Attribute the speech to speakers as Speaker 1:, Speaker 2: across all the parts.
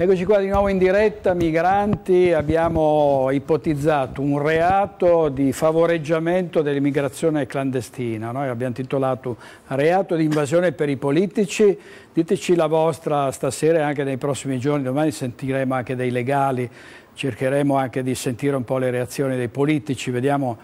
Speaker 1: Eccoci qua di nuovo in diretta, migranti, abbiamo ipotizzato un reato di favoreggiamento dell'immigrazione clandestina, noi abbiamo titolato reato di invasione per i politici, diteci la vostra stasera e anche nei prossimi giorni, domani sentiremo anche dei legali, cercheremo anche di sentire un po' le reazioni dei politici, vediamo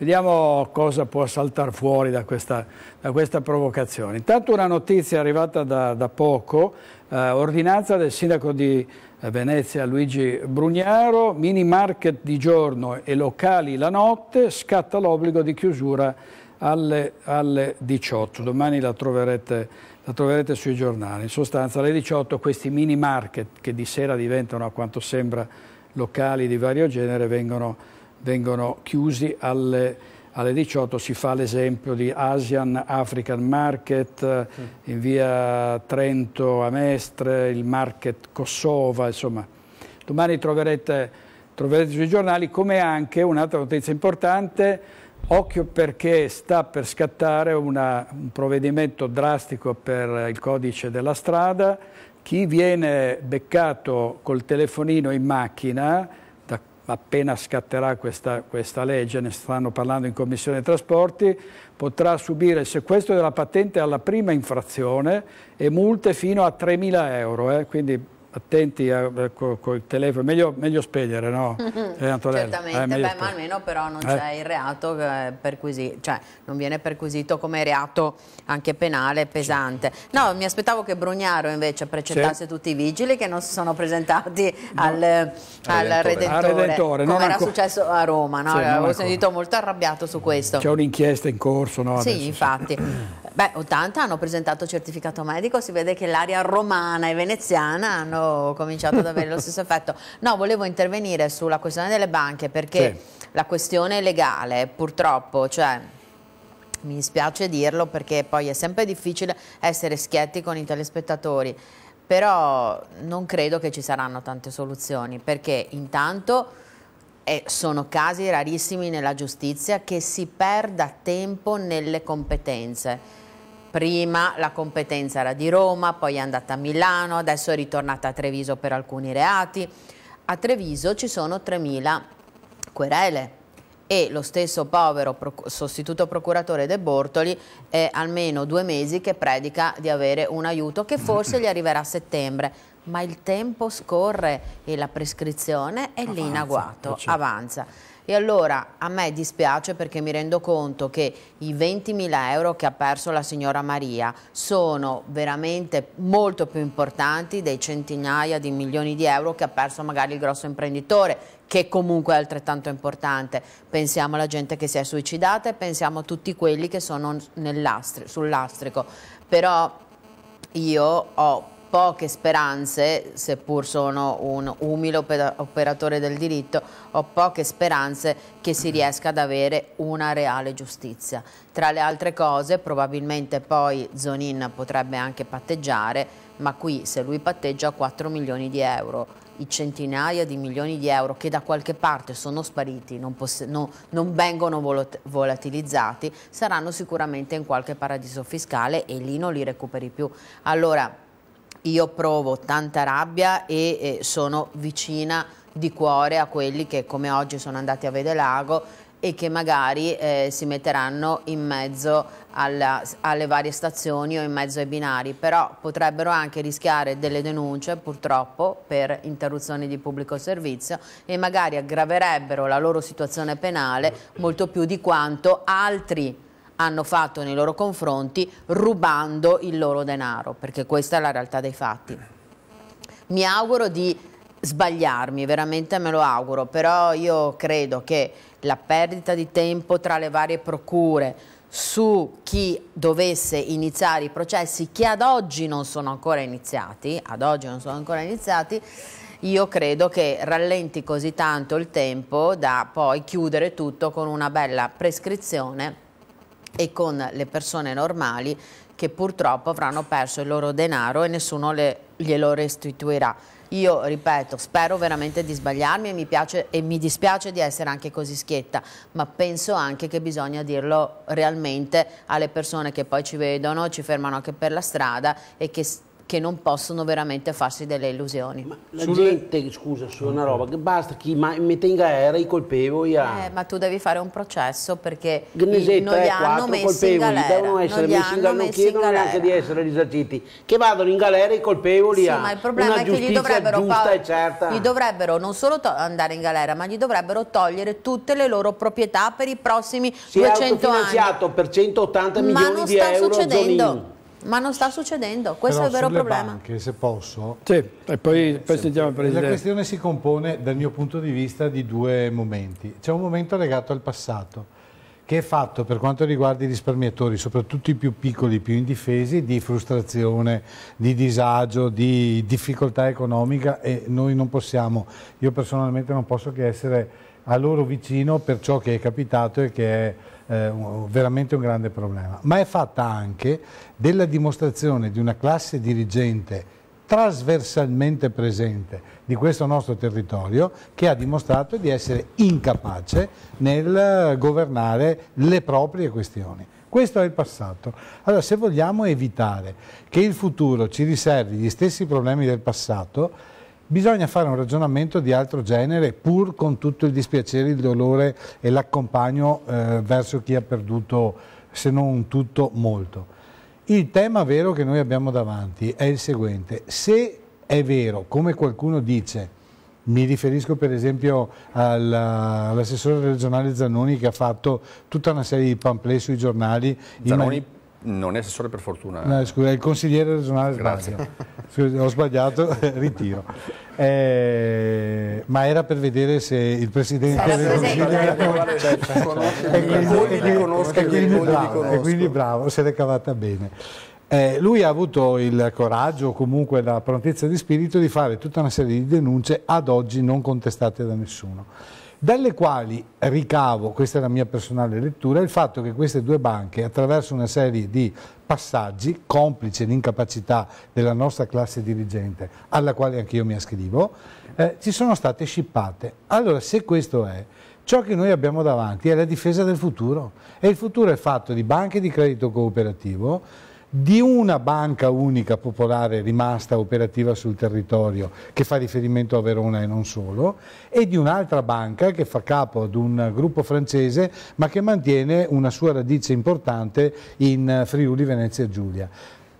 Speaker 1: Vediamo cosa può saltare fuori da questa, da questa provocazione. Intanto una notizia arrivata da, da poco, eh, ordinanza del sindaco di eh, Venezia Luigi Brugnaro, mini market di giorno e locali la notte, scatta l'obbligo di chiusura alle, alle 18. Domani la troverete, la troverete sui giornali. In sostanza alle 18 questi mini market che di sera diventano a quanto sembra locali di vario genere vengono chiusi vengono chiusi alle, alle 18, si fa l'esempio di Asian African Market in via Trento a Mestre, il Market Kossova, insomma. Domani troverete, troverete sui giornali come anche un'altra notizia importante, occhio perché sta per scattare una, un provvedimento drastico per il codice della strada, chi viene beccato col telefonino in macchina appena scatterà questa, questa legge, ne stanno parlando in Commissione dei Trasporti, potrà subire il sequestro della patente alla prima infrazione e multe fino a 3.000 euro, eh, quindi attenti a, a, co, col telefono, meglio, meglio spegnere, no? Eh, eh, Certamente, eh, beh, ma
Speaker 2: almeno però non eh? c'è il reato eh, perquisito, cioè non viene perquisito come reato anche penale pesante. No, mi aspettavo che Brugnaro invece precettasse sì. tutti i vigili che non si sono presentati no. al, Redentore, Redentore. come era successo a Roma, no? Sì, L'avevo sentito molto arrabbiato su questo. C'è
Speaker 1: un'inchiesta in corso, no? Adesso sì,
Speaker 2: infatti. Beh, 80 hanno presentato certificato medico, si vede che l'area romana e veneziana hanno cominciato ad avere lo stesso effetto. No, volevo intervenire sulla questione delle banche perché sì. la questione legale purtroppo, cioè mi dispiace dirlo perché poi è sempre difficile essere schietti con i telespettatori, però non credo che ci saranno tante soluzioni perché intanto e sono casi rarissimi nella giustizia che si perda tempo nelle competenze. Prima la competenza era di Roma, poi è andata a Milano, adesso è ritornata a Treviso per alcuni reati. A Treviso ci sono 3.000 querele e lo stesso povero proc sostituto procuratore De Bortoli è almeno due mesi che predica di avere un aiuto che forse gli arriverà a settembre ma il tempo scorre e la prescrizione è lì in agguato, eh, certo. avanza. E allora a me dispiace perché mi rendo conto che i 20.000 euro che ha perso la signora Maria sono veramente molto più importanti dei centinaia di milioni di euro che ha perso magari il grosso imprenditore, che comunque è altrettanto importante. Pensiamo alla gente che si è suicidata e pensiamo a tutti quelli che sono lastri, sul lastrico. Però io ho poche speranze, seppur sono un umile operatore del diritto, ho poche speranze che si riesca ad avere una reale giustizia. Tra le altre cose, probabilmente poi Zonin potrebbe anche patteggiare, ma qui se lui patteggia 4 milioni di euro i centinaia di milioni di euro che da qualche parte sono spariti, non, no, non vengono volatilizzati, saranno sicuramente in qualche paradiso fiscale e lì non li recuperi più. Allora, io provo tanta rabbia e eh, sono vicina di cuore a quelli che come oggi sono andati a Vedelago e che magari eh, si metteranno in mezzo alla, alle varie stazioni o in mezzo ai binari, però potrebbero anche rischiare delle denunce purtroppo per interruzioni di pubblico servizio e magari aggraverebbero la loro situazione penale molto più di quanto altri hanno fatto nei loro confronti rubando il loro denaro, perché questa è la realtà dei fatti. Mi auguro di sbagliarmi, veramente me lo auguro, però io credo che la perdita di tempo tra le varie procure su chi dovesse iniziare i processi che ad oggi non sono ancora iniziati, ad oggi non sono ancora iniziati, io credo che rallenti così tanto il tempo da poi chiudere tutto con una bella prescrizione e con le persone normali che purtroppo avranno perso il loro denaro e nessuno le, glielo restituirà. Io ripeto, spero veramente di sbagliarmi e mi, piace, e mi dispiace di essere anche così schietta, ma penso anche che bisogna dirlo realmente alle persone che poi ci vedono, ci fermano anche per la strada e che che non possono veramente farsi delle illusioni. Ma la Sulle...
Speaker 3: gente, scusa, su una roba, che basta chi mette in galera i colpevoli a... Eh,
Speaker 2: ma tu devi fare un processo perché Gnesetta, non li eh, hanno messi in galera. Devono essere non messi in galera, non chiedono galera. neanche
Speaker 4: di essere risarciti. Che vadano in galera i colpevoli sì, a... ma il problema una è che gli dovrebbero, Paolo, certa. gli
Speaker 2: dovrebbero non solo andare in galera, ma gli dovrebbero togliere tutte le loro proprietà per i prossimi si 200 anni. Si è autofinanziato anni. per 180 milioni di euro. Ma non sta succedendo. Zonini. Ma non sta succedendo, questo Però è il vero problema.
Speaker 4: Banche, se posso. Sì, e poi, eh, poi sentiamo Presidente. La questione si compone dal mio punto di vista di due momenti. C'è un momento legato al passato che è fatto per quanto riguarda i risparmiatori, soprattutto i più piccoli, i più indifesi, di frustrazione, di disagio, di difficoltà economica e noi non possiamo, io personalmente non posso che essere a loro vicino per ciò che è capitato e che è eh, veramente un grande problema, ma è fatta anche della dimostrazione di una classe dirigente trasversalmente presente di questo nostro territorio che ha dimostrato di essere incapace nel governare le proprie questioni. Questo è il passato. Allora, se vogliamo evitare che il futuro ci riservi gli stessi problemi del passato, bisogna fare un ragionamento di altro genere pur con tutto il dispiacere, il dolore e l'accompagno eh, verso chi ha perduto se non tutto molto. Il tema vero che noi abbiamo davanti è il seguente, se è vero, come qualcuno dice, mi riferisco per esempio all'assessore regionale Zannoni che ha fatto tutta una serie di pamphlet sui giornali. Zanoni,
Speaker 5: non è assessore per fortuna. No,
Speaker 4: scusa, è il consigliere regionale Grazie. Sbaglio. ho sbagliato, ritiro. Eh, ma era per vedere se il presidente del consiglio era
Speaker 2: certo. e quindi
Speaker 4: bravo, se l'è cavata bene. Eh, lui ha avuto il coraggio o comunque la prontezza di spirito di fare tutta una serie di denunce ad oggi non contestate da nessuno dalle quali ricavo, questa è la mia personale lettura, il fatto che queste due banche attraverso una serie di passaggi, complice l'incapacità della nostra classe dirigente, alla quale anche io mi ascrivo, eh, ci sono state scippate. Allora se questo è, ciò che noi abbiamo davanti è la difesa del futuro e il futuro è fatto di banche di credito cooperativo, di una banca unica popolare rimasta operativa sul territorio che fa riferimento a Verona e non solo e di un'altra banca che fa capo ad un gruppo francese ma che mantiene una sua radice importante in Friuli Venezia e Giulia.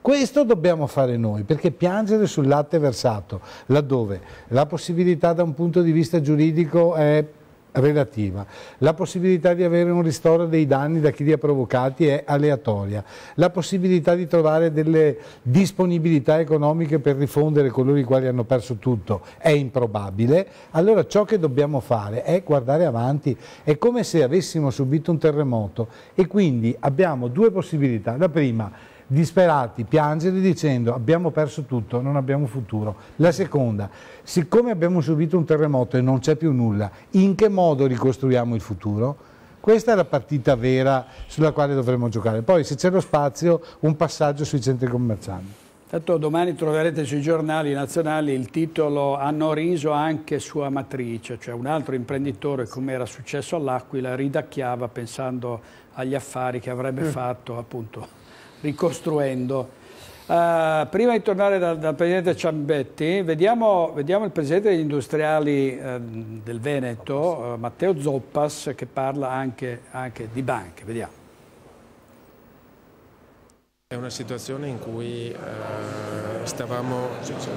Speaker 4: Questo dobbiamo fare noi, perché piangere sul latte versato, laddove la possibilità da un punto di vista giuridico è relativa. La possibilità di avere un ristoro dei danni da chi li ha provocati è aleatoria. La possibilità di trovare delle disponibilità economiche per rifondere coloro i quali hanno perso tutto è improbabile. Allora ciò che dobbiamo fare è guardare avanti. È come se avessimo subito un terremoto e quindi abbiamo due possibilità. La prima è disperati, piangere dicendo abbiamo perso tutto, non abbiamo futuro. La seconda, siccome abbiamo subito un terremoto e non c'è più nulla, in che modo ricostruiamo il futuro? Questa è la partita vera sulla quale dovremmo giocare. Poi se c'è lo spazio, un passaggio sui centri commerciali.
Speaker 1: Tanto domani troverete sui giornali nazionali il titolo Hanno riso anche sua matrice, cioè un altro imprenditore, come era successo all'Aquila, ridacchiava pensando agli affari che avrebbe mm. fatto appunto ricostruendo. Uh, prima di tornare dal, dal Presidente Ciambetti, vediamo, vediamo, il Presidente degli Industriali uh, del Veneto, uh, Matteo Zoppas, che parla anche, anche di banche. Vediamo. È
Speaker 3: una situazione in cui eh, stavamo,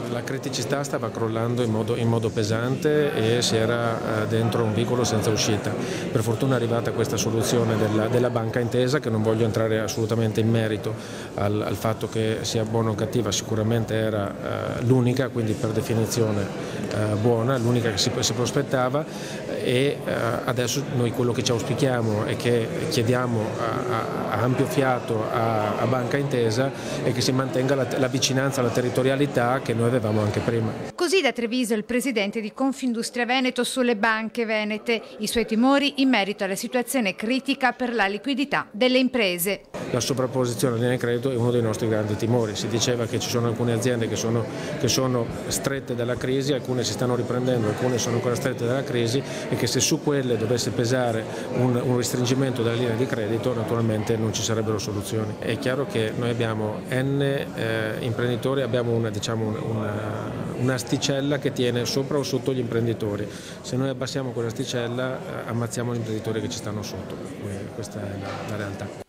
Speaker 3: la criticità stava crollando in modo, in modo pesante e si era eh, dentro un vicolo senza uscita. Per fortuna è arrivata questa soluzione della, della banca intesa che non voglio entrare assolutamente in merito al, al fatto che sia buona o cattiva, sicuramente era eh, l'unica, quindi per definizione eh, buona, l'unica che si, si prospettava e eh, adesso noi quello che ci auspichiamo e che chiediamo a, a, a ampio fiato a, a Banca Intesa intesa e che si mantenga la, la vicinanza alla territorialità che noi avevamo anche prima.
Speaker 6: Così da Treviso il presidente di Confindustria Veneto sulle banche venete, i suoi timori in merito alla situazione critica per la liquidità delle imprese.
Speaker 3: La sovrapposizione linea credito è uno dei nostri grandi timori, si diceva che ci sono alcune aziende che sono, che sono strette dalla crisi, alcune si stanno riprendendo, alcune sono ancora strette dalla crisi e che se su quelle dovesse pesare un, un restringimento della linea di credito naturalmente non ci sarebbero soluzioni. È chiaro che noi abbiamo N eh, imprenditori, abbiamo una, diciamo un'asticella una, un che tiene sopra o sotto gli imprenditori. Se noi abbassiamo quell'asticella eh, ammazziamo gli imprenditori che ci stanno sotto, Quindi questa è la, la realtà.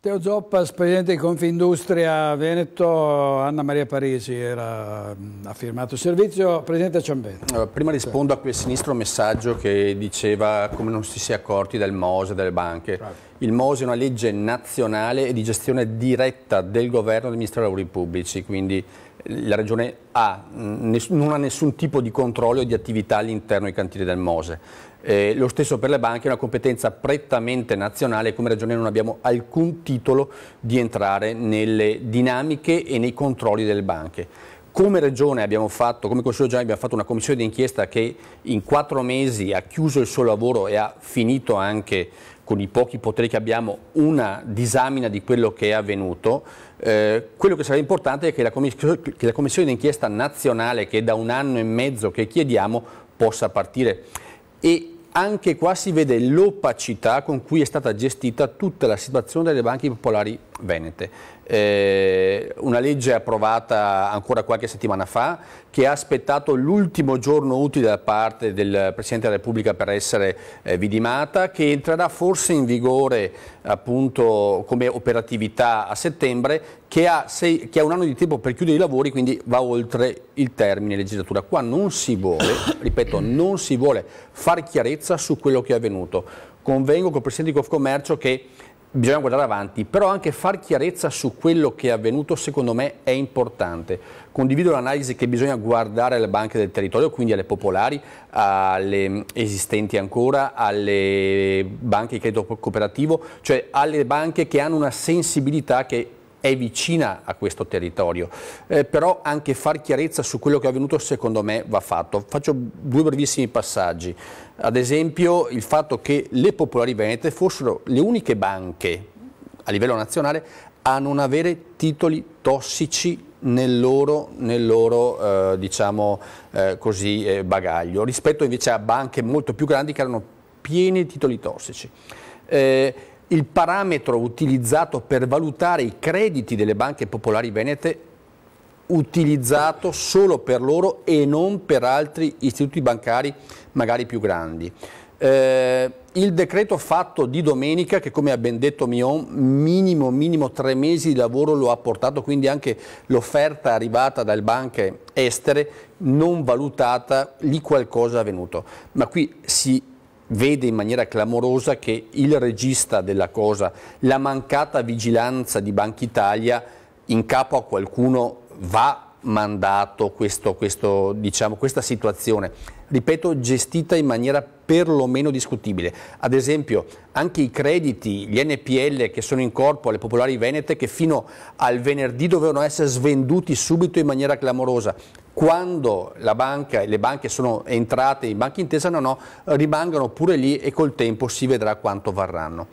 Speaker 1: Matteo Zoppas, presidente di Confindustria Veneto, Anna Maria Parisi era, ha firmato il servizio. Presidente Ciambetta.
Speaker 5: Prima rispondo a quel sinistro messaggio che diceva come non si sia accorti del MOSE, delle banche. Il MOSE è una legge nazionale e di gestione diretta del governo e del Ministero dei Lavori Pubblici, quindi eh, la Regione ha, mm, non ha nessun tipo di controllo e di attività all'interno dei cantieri del MOSE. Eh, lo stesso per le banche, è una competenza prettamente nazionale, come Regione non abbiamo alcun titolo di entrare nelle dinamiche e nei controlli delle banche. Come Regione abbiamo fatto, come Consiglio Generale abbiamo fatto una commissione d'inchiesta che in quattro mesi ha chiuso il suo lavoro e ha finito anche con i pochi poteri che abbiamo una disamina di quello che è avvenuto. Eh, quello che sarà importante è che la, che la commissione d'inchiesta nazionale che è da un anno e mezzo che chiediamo possa partire e anche qua si vede l'opacità con cui è stata gestita tutta la situazione delle banche popolari venete eh, una legge approvata ancora qualche settimana fa che ha aspettato l'ultimo giorno utile da parte del Presidente della Repubblica per essere eh, vidimata, che entrerà forse in vigore appunto come operatività a settembre, che ha, sei, che ha un anno di tempo per chiudere i lavori, quindi va oltre il termine legislatura. Qua non si vuole, ripeto, non si vuole fare chiarezza su quello che è avvenuto. Convengo col Presidente di Confcommercio che bisogna guardare avanti, però anche far chiarezza su quello che è avvenuto secondo me è importante. Condivido l'analisi che bisogna guardare alle banche del territorio, quindi alle popolari, alle esistenti ancora, alle banche di credito cooperativo, cioè alle banche che hanno una sensibilità che è vicina a questo territorio, eh, però anche far chiarezza su quello che è avvenuto secondo me va fatto. Faccio due brevissimi passaggi, ad esempio il fatto che le popolari venete fossero le uniche banche a livello nazionale a non avere titoli tossici nel loro, nel loro eh, diciamo, eh, così, eh, bagaglio, rispetto invece a banche molto più grandi che erano piene di titoli tossici. Eh, il parametro utilizzato per valutare i crediti delle banche popolari venete utilizzato solo per loro e non per altri istituti bancari magari più grandi. Eh, il decreto fatto di domenica, che come ha ben detto Mion, minimo, minimo tre mesi di lavoro lo ha portato, quindi anche l'offerta arrivata dalle banche estere non valutata, lì qualcosa è avvenuto. Ma qui si vede in maniera clamorosa che il regista della cosa, la mancata vigilanza di Banca Italia in capo a qualcuno va mandato questo, questo, diciamo, questa situazione, ripeto, gestita in maniera perlomeno discutibile. Ad esempio anche i crediti, gli NPL che sono in corpo alle popolari venete che fino al venerdì dovevano essere svenduti subito in maniera clamorosa, quando banca, le banche sono entrate in banca intesa, no, no, rimangano pure lì e col tempo si vedrà quanto varranno.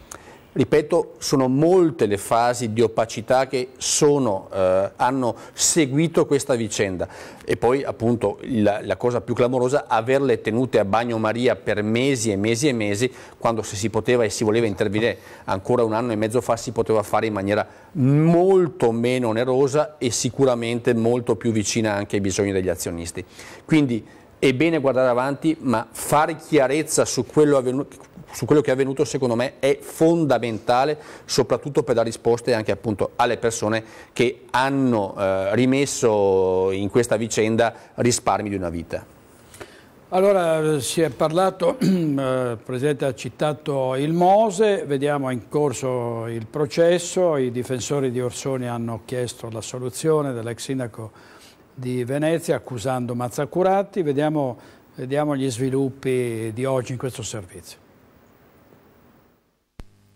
Speaker 5: Ripeto, sono molte le fasi di opacità che sono, eh, hanno seguito questa vicenda e poi appunto la, la cosa più clamorosa, averle tenute a bagnomaria per mesi e mesi e mesi, quando se si poteva e si voleva intervenire ancora un anno e mezzo fa si poteva fare in maniera molto meno onerosa e sicuramente molto più vicina anche ai bisogni degli azionisti. Quindi è bene guardare avanti, ma fare chiarezza su quello avvenuto su quello che è avvenuto secondo me è fondamentale soprattutto per dare risposte anche appunto alle persone che hanno eh, rimesso in questa vicenda risparmi di una vita.
Speaker 1: Allora si è parlato, eh, il Presidente ha citato il Mose, vediamo in corso il processo, i difensori di Orsoni hanno chiesto l'assoluzione dell'ex sindaco di Venezia accusando Mazzacurati, vediamo, vediamo gli sviluppi di oggi in questo servizio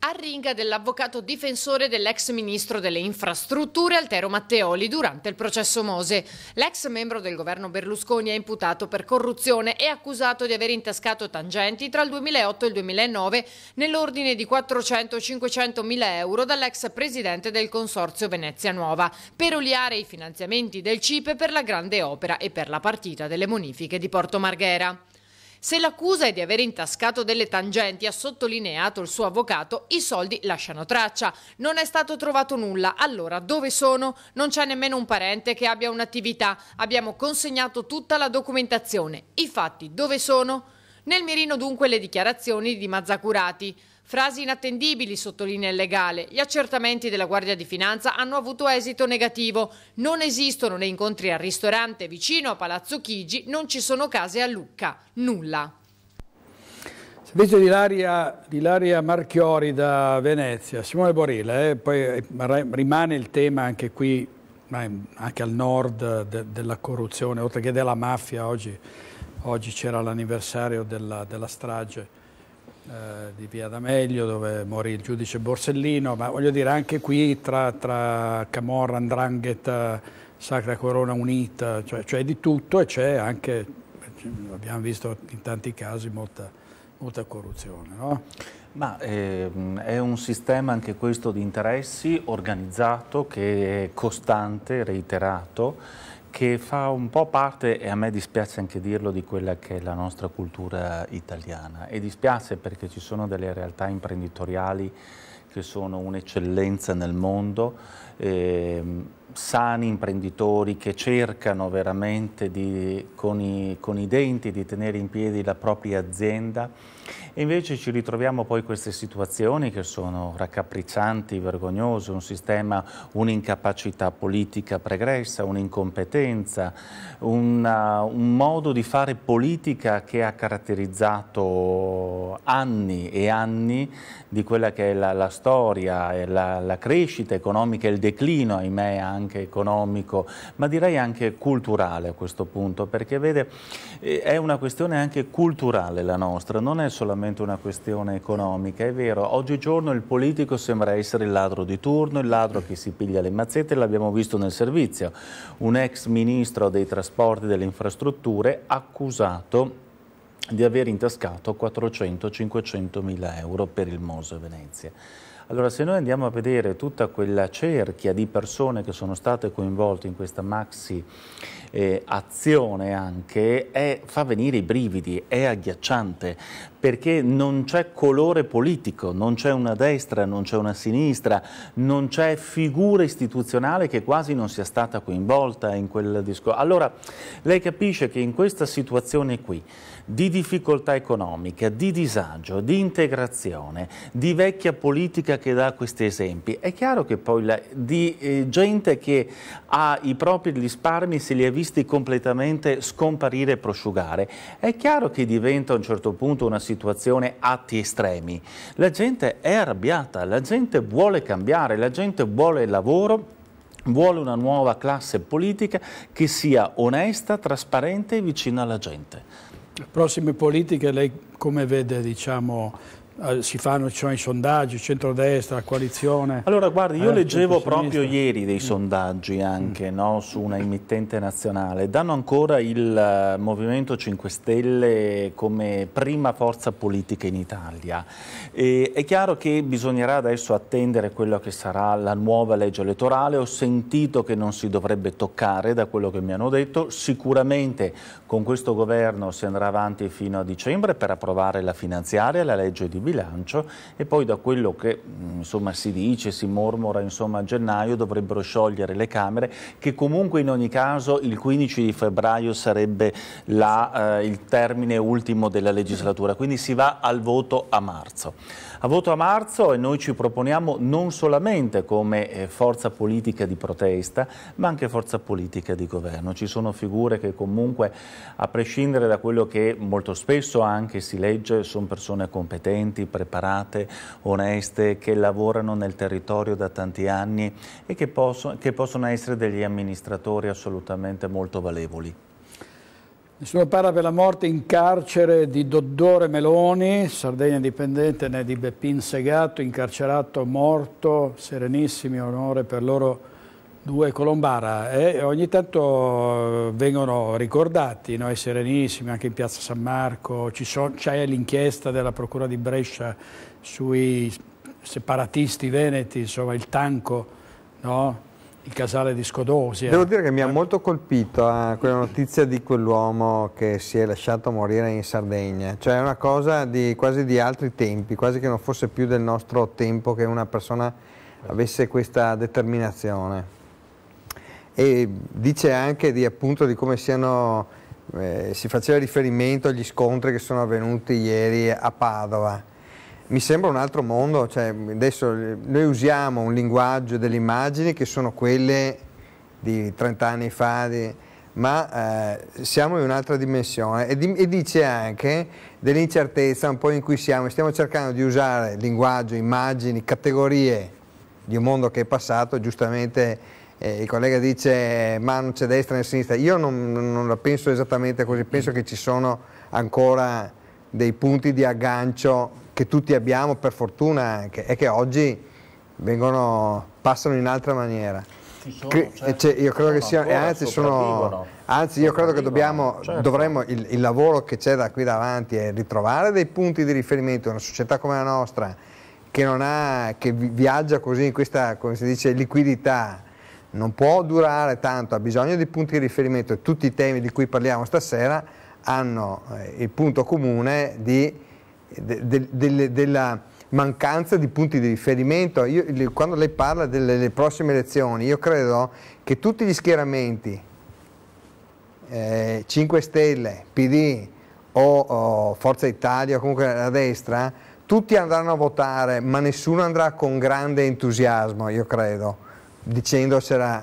Speaker 6: arringa dell'avvocato difensore dell'ex ministro delle infrastrutture Altero Matteoli durante il processo Mose. L'ex membro del governo Berlusconi è imputato per corruzione e accusato di aver intascato tangenti tra il 2008 e il 2009 nell'ordine di 400-500 mila euro dall'ex presidente del Consorzio Venezia Nuova per oliare i finanziamenti del CIPE per la grande opera e per la partita delle bonifiche di Porto Marghera. Se l'accusa è di aver intascato delle tangenti, ha sottolineato il suo avvocato, i soldi lasciano traccia. Non è stato trovato nulla. Allora, dove sono? Non c'è nemmeno un parente che abbia un'attività. Abbiamo consegnato tutta la documentazione. I fatti, dove sono? Nel mirino dunque le dichiarazioni di Mazzacurati. Frasi inattendibili, sottolinea il legale. Gli accertamenti della Guardia di Finanza hanno avuto esito negativo. Non esistono né incontri al ristorante vicino a Palazzo Chigi, non ci sono case a Lucca. Nulla.
Speaker 1: Se invece di Laria Marchiori da Venezia, Simone Borile, eh, poi eh, rimane il tema anche qui, eh, anche al nord eh, de, della corruzione, oltre che della mafia oggi Oggi c'era l'anniversario della, della, strage eh, di Via D'Amelio dove morì il giudice Borsellino, ma voglio dire anche qui tra, tra Camorra, Andrangheta, Sacra Corona Unita, cioè, cioè di tutto e c'è anche, abbiamo visto in tanti casi, molta, molta corruzione. No?
Speaker 7: Ma ehm, è un sistema anche questo di interessi organizzato che è costante, reiterato che fa un po' parte, e a me dispiace anche dirlo, di quella che è la nostra cultura italiana. E dispiace perché ci sono delle realtà imprenditoriali che sono un'eccellenza nel mondo, eh, sani imprenditori che cercano veramente di, con, i, con i denti di tenere in piedi la propria azienda e invece ci ritroviamo poi queste situazioni che sono raccapriccianti, vergognose, un sistema, un'incapacità politica pregressa, un'incompetenza, un modo di fare politica che ha caratterizzato anni e anni di quella che è la, la storia, la, la crescita economica e il declino, ahimè, anche economico, ma direi anche culturale a questo punto, perché vede, eh, è una questione anche culturale la nostra, non è solamente solamente una questione economica, è vero, oggigiorno il politico sembra essere il ladro di turno, il ladro che si piglia le mazzette, l'abbiamo visto nel servizio, un ex ministro dei trasporti e delle infrastrutture accusato di aver intascato 400-500 mila euro per il Moso Venezia. Allora se noi andiamo a vedere tutta quella cerchia di persone che sono state coinvolte in questa maxi eh, azione anche, è, fa venire i brividi, è agghiacciante perché non c'è colore politico, non c'è una destra, non c'è una sinistra, non c'è figura istituzionale che quasi non sia stata coinvolta in quel discorso. Allora lei capisce che in questa situazione qui di difficoltà economica, di disagio, di integrazione, di vecchia politica che dà questi esempi, è chiaro che poi la, di eh, gente che ha i propri risparmi se li ha visti completamente scomparire e prosciugare, è chiaro che diventa a un certo punto una situazione situazione atti estremi. La gente è arrabbiata, la gente vuole cambiare, la gente vuole il lavoro vuole una nuova classe politica che sia onesta, trasparente e vicina alla gente. Le
Speaker 1: prossime politiche lei come vede
Speaker 7: diciamo, eh, si fanno
Speaker 1: cioè, i sondaggi, centrodestra, coalizione. Allora guardi, io eh, leggevo proprio
Speaker 7: ieri dei sondaggi anche mm. no, su una emittente nazionale, danno ancora il eh, Movimento 5 Stelle come prima forza politica in Italia. E, è chiaro che bisognerà adesso attendere quella che sarà la nuova legge elettorale, ho sentito che non si dovrebbe toccare da quello che mi hanno detto, sicuramente con questo governo si andrà avanti fino a dicembre per approvare la finanziaria, la legge di bilancio bilancio e poi da quello che mm, insomma, si dice, si mormora insomma, a gennaio dovrebbero sciogliere le Camere che comunque in ogni caso il 15 di febbraio sarebbe la, eh, il termine ultimo della legislatura, quindi si va al voto a marzo. A voto a marzo e noi ci proponiamo non solamente come eh, forza politica di protesta, ma anche forza politica di governo. Ci sono figure che comunque, a prescindere da quello che molto spesso anche si legge, sono persone competenti, preparate, oneste, che lavorano nel territorio da tanti anni e che, posso, che possono essere degli amministratori assolutamente molto valevoli. Nessuno parla
Speaker 1: per la morte in carcere di Dottore Meloni, Sardegna indipendente, né di Beppin Segato, incarcerato, morto, serenissimi, onore per loro due Colombara. E ogni tanto eh, vengono ricordati, noi serenissimi, anche in piazza San Marco, c'è l'inchiesta della Procura di Brescia sui separatisti veneti, insomma il tanco, no? il casale di Scodosi. Eh. Devo dire
Speaker 8: che mi ha eh. molto colpito eh, quella notizia di quell'uomo che si è lasciato morire in Sardegna, cioè è una cosa di, quasi di altri tempi, quasi che non fosse più del nostro tempo che una persona avesse questa determinazione. E dice anche di, appunto, di come siano, eh, si faceva riferimento agli scontri che sono avvenuti ieri a Padova, mi sembra un altro mondo, cioè, adesso noi usiamo un linguaggio delle immagini che sono quelle di 30 anni fa, di, ma eh, siamo in un'altra dimensione e, di, e, dice anche dell'incertezza un po' in cui siamo, stiamo cercando di usare linguaggio, immagini, categorie di un mondo che è passato, giustamente eh, il collega dice ma non c'è destra né sinistra, io non, non la penso esattamente così, penso che ci sono ancora dei punti di aggancio che tutti abbiamo per fortuna anche e che oggi vengono, passano in altra maniera. Sono, certo. Cioè, io credo che sia, anzi, sono, anzi io credo che dobbiamo, certo. dovremmo, il, il, lavoro che c'è da qui davanti è ritrovare dei punti di riferimento in una società come la nostra che, ha, che viaggia così in questa, come si dice, liquidità, non può durare tanto, ha bisogno di punti di riferimento e tutti i temi di cui parliamo stasera hanno eh, il punto comune di, de, de, de, della mancanza di punti di riferimento. Io, quando lei parla delle prossime elezioni, io credo che tutti gli schieramenti, eh, 5 Stelle, PD o, o Forza Italia, o comunque la destra, tutti andranno a votare, ma nessuno andrà con grande entusiasmo, io credo, dicendosela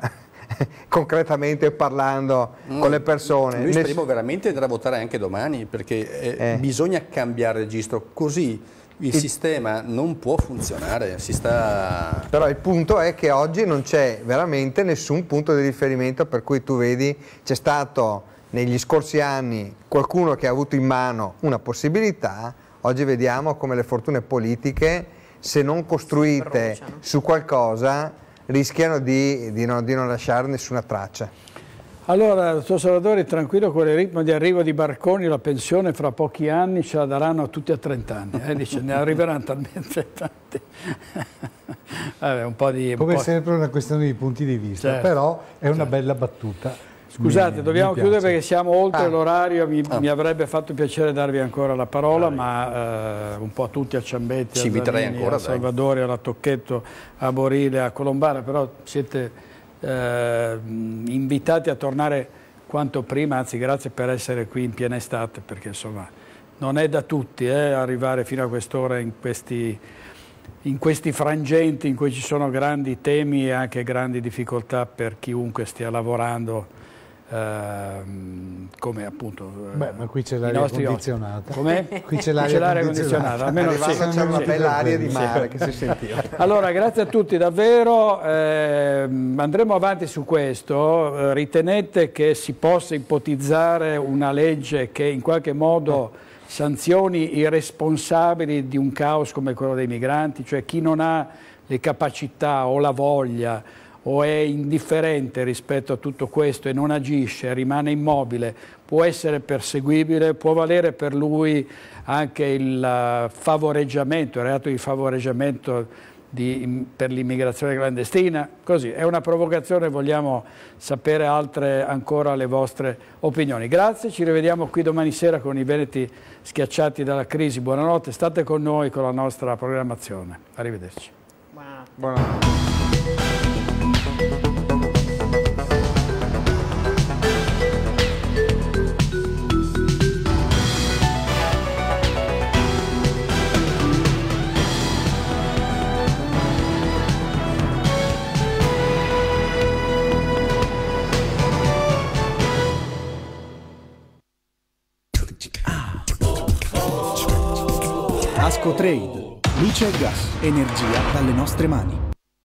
Speaker 8: concretamente parlando mm. con le persone. Noi speriamo Ness
Speaker 5: veramente andrà a votare anche domani perché eh, eh. bisogna cambiare registro così il, il sistema non può funzionare, si sta...
Speaker 8: Però il punto è che oggi non c'è veramente nessun punto di riferimento per cui tu vedi c'è stato negli scorsi anni qualcuno che ha avuto in mano una possibilità, oggi vediamo come le fortune politiche se non costruite su qualcosa rischiano di, di, no, di non lasciare nessuna traccia.
Speaker 1: Allora, dottor Salvatore, tranquillo con il ritmo di arrivo di Barconi, la pensione fra pochi anni ce la daranno a tutti a 30 anni, eh? Dice, ne arriveranno talmente tanti. Vabbè, un po' di... Un Come po
Speaker 4: sempre una questione di punti di vista, certo, però è certo. una bella battuta. Scusate, mi, dobbiamo mi chiudere
Speaker 1: perché siamo oltre ah. l'orario, mi, ah. mi, avrebbe fatto piacere darvi ancora la parola, ah, ma eh, un po' a tutti, a Ciambetti, Ci a, Zanini, ancora, a Salvatore, alla Tocchetto, a Borile, a Colombara, però siete eh, invitati a tornare quanto prima, anzi grazie per essere qui in piena estate, perché insomma non è da tutti eh, arrivare fino a quest'ora in questi in questi frangenti in cui ci sono grandi temi e anche grandi difficoltà per chiunque stia lavorando Ehm, come appunto eh, Beh, ma qui c'è l'aria condizionata. Come? Qui c'è l'aria, l'aria condizionata. condizionata. sì, c'è una bella aria di mare sì. che si sentiva. Allora, grazie a tutti davvero. Eh, andremo avanti su questo. Eh, ritenete che si possa ipotizzare una legge che in qualche modo sanzioni i responsabili di un caos come quello dei migranti, cioè chi non ha le capacità o la voglia o è indifferente rispetto a tutto questo e non agisce, rimane immobile, può essere perseguibile, può valere per lui anche il eh, favoreggiamento, il reato di favoreggiamento di, mm, per l'immigrazione clandestina, così è una provocazione, vogliamo sapere altre ancora le vostre opinioni. Grazie, ci rivediamo qui domani sera con i Veneti schiacciati dalla crisi, buonanotte, state con noi con la nostra programmazione, arrivederci. Wow.
Speaker 7: Ascotrade, luce e gas, energia dalle nostre mani.